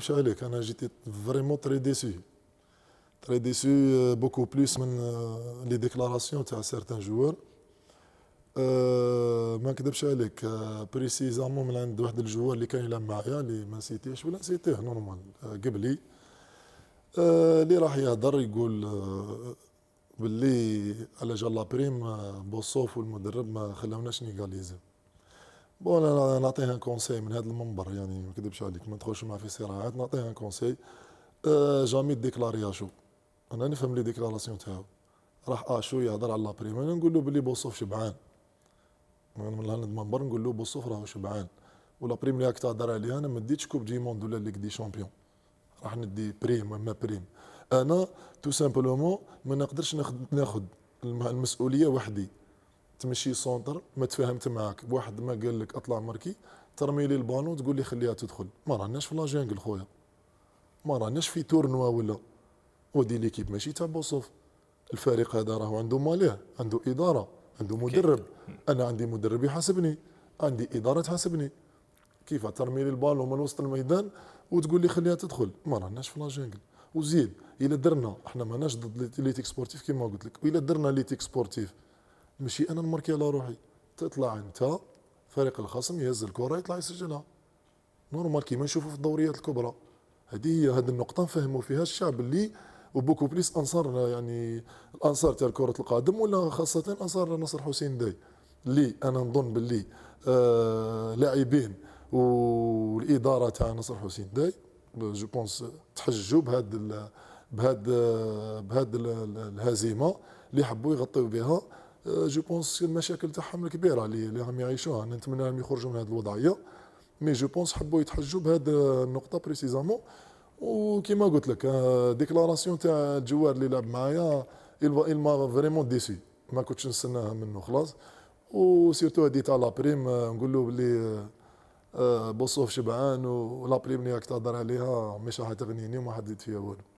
مش عليك انا جيت فريمون تري ديسو تري ديسو آه، بوكو بلوس من آه، لي ديكلاراسيون تاع سارتان جوار آه، ما نكذبش عليك بريسيزامون من عند واحد الجوار اللي كان يلعب معايا اللي ما نسيتيهش ولا نسيتيه نورمال قبلي اللي راح يهضر يقول باللي على جال لابريم بوصوف والمدرب ما خلاوناش نيغاليزي بون انا نعطيها كونساي من هذا المنبر يعني ما نكذبش عليك ما ندخلش معاه في صراعات نعطيها كونساي آه جامي ديكلاري اشو انا نفهم لي ديكلاراسيون تاعو راح اشو يهضر على لابريم انا نقول له بلي بوصوف شبعان من هذا المنبر نقول له بوصوف راهو شبعان ولا بريم اللي راك تهضر عليها انا ما ديتش كوب دي موند ولا ليك دي شامبيون راح ندي بريم ما بريم انا تو سامبلومون ما نقدرش ناخذ المسؤوليه وحدي تمشي سونتر ما تفاهمت معاك واحد ما قال لك اطلع مركي ترمي لي البانو تقول لي خليها تدخل ما راناش في لاجانكل خويا ما راناش في تورنوا ولا ودي ليكيب ماشي تاع بوصوف الفريق هذا راهو عنده ماليه عنده اداره عنده مدرب انا عندي مدرب يحاسبني عندي اداره تحاسبني كيف ترمي لي البالون من وسط الميدان وتقول لي خليها تدخل ما راناش في لاجانكل وزيد الا درنا احنا ماناش ضد ليتيك سبورتيف كيما قلت لك الا درنا ليتيك سبورتيف ماشي انا نماركي على روحي تطلع انت فريق الخصم يهز الكره يطلع يسجلها نورمال كيما نشوفوا في الدوريات الكبرى هذه هي هذه النقطه نفهموا فيها الشعب اللي وبوكو بليس انصار يعني الانصار تاع كره القدم ولا خاصه انصار نصر حسين داي اللي انا نظن باللي آه لاعبين والاداره تاع نصر حسين داي جو بونس تحججوا بهذا بهذا آه، بهذا الهزيمه اللي حبوا يغطيو بها جو euh, بونس المشاكل تاعهم الكبيره اللي راهم يعيشوها نتمنى راهم يخرجوا من هذه الوضعيه مي جو بونس حبوا يتحجوا بهذه النقطه بريسيزامون وكيما قلت لك ديكلاراسيون آه، تاع الجوار اللي لعب معايا il m'a فريمون ديسي ما كنتش نستناها منه خلاص و سيرتو هادي تاع لابريم آه، نقول له بلي آه، بوصوف شبعان و لابريم اللي راك تهضر عليها مش راح تغنيني وما حديت فيها والو